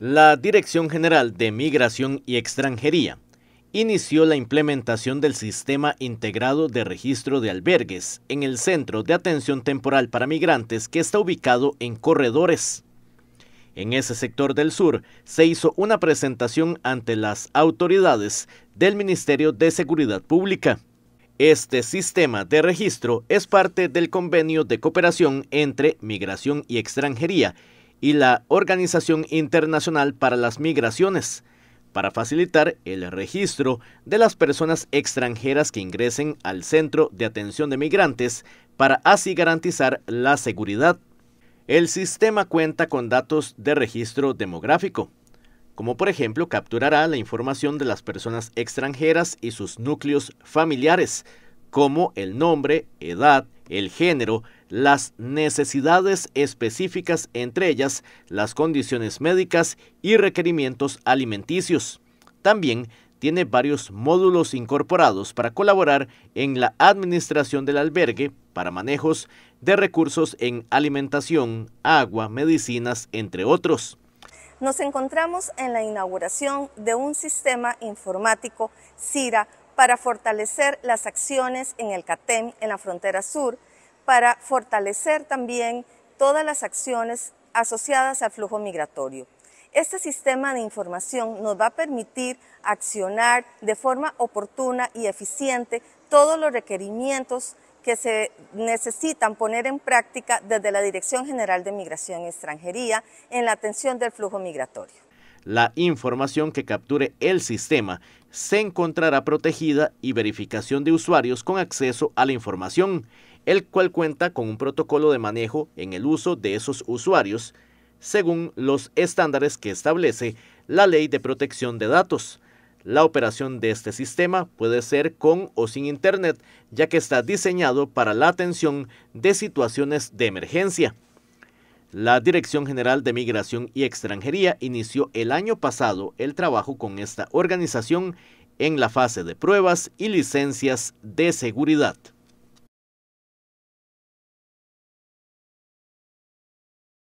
La Dirección General de Migración y Extranjería inició la implementación del Sistema Integrado de Registro de Albergues en el Centro de Atención Temporal para Migrantes que está ubicado en Corredores. En ese sector del sur se hizo una presentación ante las autoridades del Ministerio de Seguridad Pública. Este sistema de registro es parte del convenio de cooperación entre Migración y Extranjería y la Organización Internacional para las Migraciones para facilitar el registro de las personas extranjeras que ingresen al Centro de Atención de Migrantes para así garantizar la seguridad. El sistema cuenta con datos de registro demográfico, como por ejemplo capturará la información de las personas extranjeras y sus núcleos familiares, como el nombre, edad, el género, las necesidades específicas, entre ellas las condiciones médicas y requerimientos alimenticios. También tiene varios módulos incorporados para colaborar en la administración del albergue para manejos de recursos en alimentación, agua, medicinas, entre otros. Nos encontramos en la inauguración de un sistema informático CIRA para fortalecer las acciones en el CATEM en la frontera sur, para fortalecer también todas las acciones asociadas al flujo migratorio. Este sistema de información nos va a permitir accionar de forma oportuna y eficiente todos los requerimientos que se necesitan poner en práctica desde la Dirección General de Migración y Extranjería en la atención del flujo migratorio. La información que capture el sistema se encontrará protegida y verificación de usuarios con acceso a la información, el cual cuenta con un protocolo de manejo en el uso de esos usuarios, según los estándares que establece la Ley de Protección de Datos. La operación de este sistema puede ser con o sin Internet, ya que está diseñado para la atención de situaciones de emergencia. La Dirección General de Migración y Extranjería inició el año pasado el trabajo con esta organización en la fase de pruebas y licencias de seguridad.